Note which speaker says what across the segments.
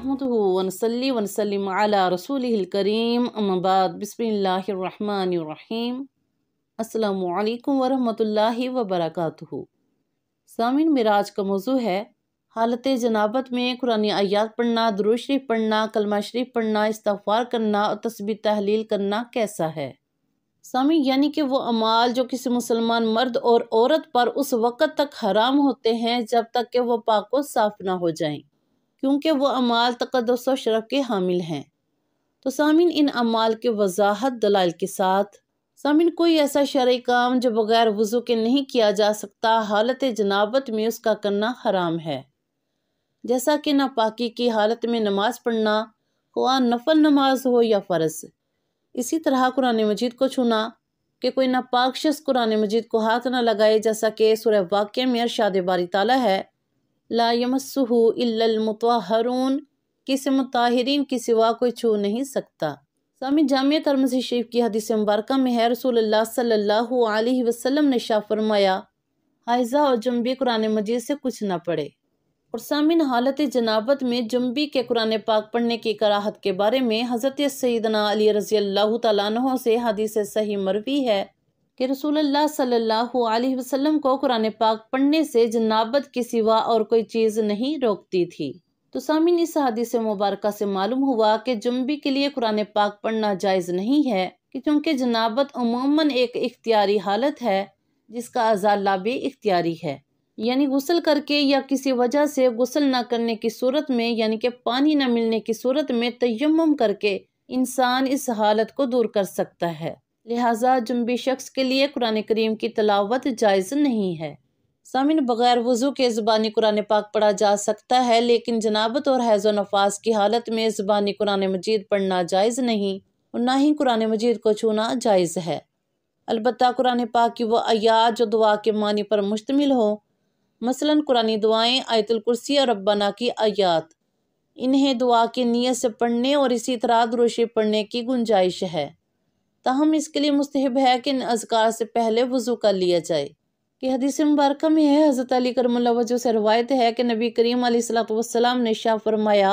Speaker 1: नहमद वनसली वनसलम अला रसूल करीम अम्बाद बसमीम अल्लाम वरहमल वबरक सामिन मराज का मौजू है हालत जनाबत में कुरानी आयात पढ़ना दुरुज पढ़ना कलमा शरीफ पढ़ना इस्तफ़ार करना और तस्वीर तहलील करना कैसा है सामी यानी कि वो अमाल जो किसी मुसलमान मर्द और औरत पर उस वक़्त तक हराम होते हैं जब तक कि वह पाको साफ ना हो जाएं क्योंकि वह अमाल तकदस व शरफ के हामिल हैं तो सामिन इन अमाल के वजाहत दलाल के साथ सामिन कोई ऐसा शर् काम जो बगैर वज़ू के नहीं किया जा सकता हालत जनाबत में उसका करना हराम है जैसा कि नापाकी की हालत में नमाज पढ़ना ख्वा नफल नमाज हो या फ़र्ज इसी तरह कुरान मजीद को छूना कि कोई नापाक शख्स कुरान मजीद को हाथ ना लगाए जैसा कि सुरह वाक्य में अरशाद बारी ताला है लायमसू इमतवाहरून किसी मुताहरीन के सिवा कोई छू नहीं सकता सामी जामिया तरमसी शरीफ की हदीस मुबारक में है रसूल अल्लाह वसलम वसल्लम ने शाह फरमाया हाइजा और जुम्बी कुरान मजीद से कुछ ना पढ़े और सामिन हालत जनाबत में जुम्बी के कुरान पाक पढ़ने की कराहत के बारे में हज़रत सईदना अली रज़ी अल्लाह तु से हदीस सही मरवी है कि रसूल सल्ला अलैहि वसल्लम को कुरान पाक पढ़ने से जनाबत के सिवा और कोई चीज़ नहीं रोकती थी तो सामिन इस हदीस मुबारक से मालूम हुआ कि जुम्बी के लिए कुरान पाक पढ़ना जायज़ नहीं है कि चूँकि जनाबत अमूमन एक इख्तियारी हालत है जिसका अजाला भी इख्तियारी है यानी गसल करके या किसी वजह से गसल ना करने की सूरत में यानी कि पानी ना मिलने की सूरत में तयम करके इंसान इस हालत को दूर कर सकता है लिहाजा जुम्बी शख्स के लिए कुरान करीम की तलावत जायज़ नहीं है सामिन बग़ैर वज़ू के ज़बानी कुरान पाक पढ़ा जा सकता है लेकिन जनाबत और हैज़ो नफाज की हालत में ज़बानी कुरान मजीद पढ़ना जायज़ नहीं और ना ही कुरान मजीद को छूना जायज़ है अलबत् कुरान पाक की वह अया जो दुआ के मानी पर मुश्तमिल हो मसला कुरानी दुआएँ आयतुल और रब्बाना की आयात इन्हें दुआ की नीयत से पढ़ने और इसी तरह दुरुशी पढ़ने की गुंजाइश है ताहम तो इसके लिए मुस्तहब है कि इन अजकार से पहले वज़ू कर लिया जाए कि हदीस मुबारक में है हज़रत अली करमल वजह से रवायत है कि नबी करीम सलाम ने शाह फरमाया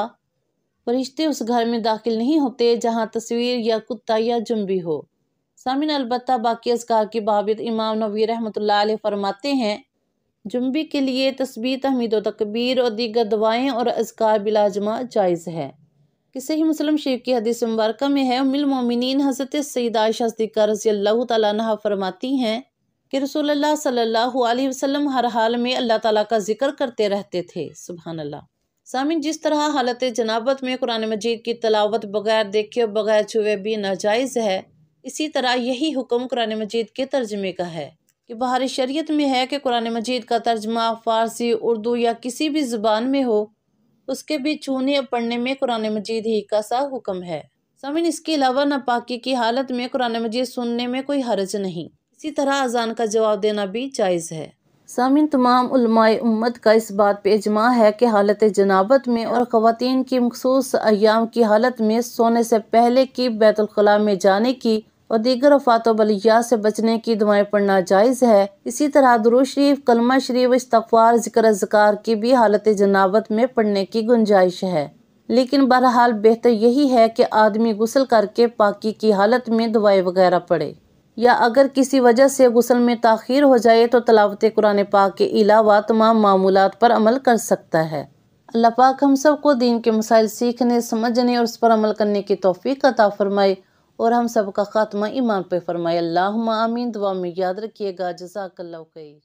Speaker 1: फरिश्ते उस घर में दाखिल नहीं होते जहाँ तस्वीर या कुत्ता या जुम्बी हो सामिन अलबत् बाकी असकार के बाबित इमाम नबी रहमत फरमाते हैं जुम्बी के लिए तस्वीर तहमीद व तकबीर और दीगर दवाएँ और अजकार बिलाजमा जायज़ है कि सही मुस्लिम शरीफ की हदीस मुबारक में है उमिल मोमिन हज़रत सईद आयशा सदीक़ा रजी अल्लाह तह फरमाती हैं कि रसूल सल्लल्लाहु अलैहि वसल्लम हर हाल में अल्लाह ताला का जिक्र करते रहते थे सुबहानल्ला अल्लाह सामिन जिस तरह हालत जनाबत में कुरान मजीद की तलावत बगैर देखे और बगैर छुए भी नाजायज़ है इसी तरह यही हुक्म कुरान मजीद के तर्जमे का है कि बाहर शरीयत में है कि कुरान मजीद का तर्जमा फ़ारसी उर्दू या किसी भी ज़ुबान में हो उसके भी छूने और पढ़ने में कुरान मजीद ही का सा हुक्म है समिन इसके अलावा नापाकी की हालत में कुरान मजीद सुनने में कोई हर्ज नहीं इसी तरह अजान का जवाब देना भी जायज़ है सामिन तमाम उम्मत का इस बात पे इजमा है कि हालत जनाबत में और ख़वान की मखसूस अयाम की हालत में सोने से पहले की बैतुलखला में जाने की और दीगर बलिया से बचने की दुआएं पढ़ना जायज़ है इसी तरह दरुज शरीफ कलमा शरीफ इस्तफ़ार जिक्र जकार की भी हालत जनावत में पढ़ने की गुंजाइश है लेकिन बहरहाल बेहतर यही है कि आदमी गुसल करके पाकि की हालत में दवाई वगैरह पड़े या अगर किसी वजह से गुसल में तखीर हो जाए तो तलावत कुरान पाक के अलावा तमाम मामूल पर अमल कर सकता है अल्लाह पाक हम सबको दीन के मसाइल सीखने समझने और उस पर अमल करने की तोफ़ी का ताफरमाई और हम सब का ख़ात्मा ईमान पे फरमाए अल्लाह आमीन दुआ में याद रखिएगा जजाकल्ला खैर